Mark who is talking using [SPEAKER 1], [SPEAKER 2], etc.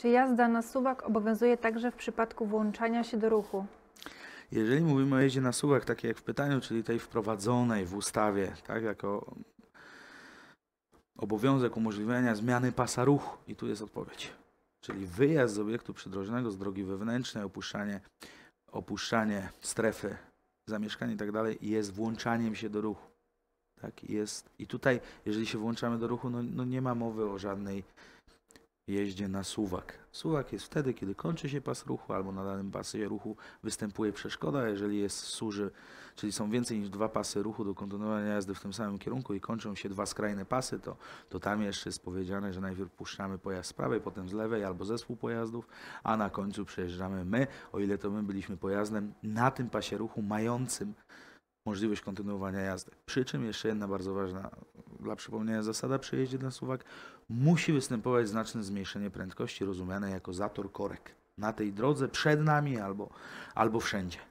[SPEAKER 1] Czy jazda na suwak obowiązuje także w przypadku włączania się do ruchu?
[SPEAKER 2] Jeżeli mówimy o jeździe na suwak, tak jak w pytaniu, czyli tej wprowadzonej w ustawie, tak, jako obowiązek umożliwienia zmiany pasa ruchu, i tu jest odpowiedź. Czyli wyjazd z obiektu przydrożnego, z drogi wewnętrznej, opuszczanie, opuszczanie strefy zamieszkania i tak dalej, jest włączaniem się do ruchu. Tak, jest. I tutaj, jeżeli się włączamy do ruchu, no, no nie ma mowy o żadnej jeździe na suwak. Suwak jest wtedy, kiedy kończy się pas ruchu albo na danym pasie ruchu występuje przeszkoda, jeżeli jest suży, czyli są więcej niż dwa pasy ruchu do kontynuowania jazdy w tym samym kierunku i kończą się dwa skrajne pasy, to, to tam jeszcze jest powiedziane, że najpierw puszczamy pojazd z prawej, potem z lewej albo zespół pojazdów, a na końcu przejeżdżamy my, o ile to my byliśmy pojazdem na tym pasie ruchu mającym możliwość kontynuowania jazdy. Przy czym jeszcze jedna bardzo ważna dla przypomnienia zasada przy jeździe dla suwak, musi występować znaczne zmniejszenie prędkości rozumiane jako zator korek na tej drodze przed nami albo, albo wszędzie.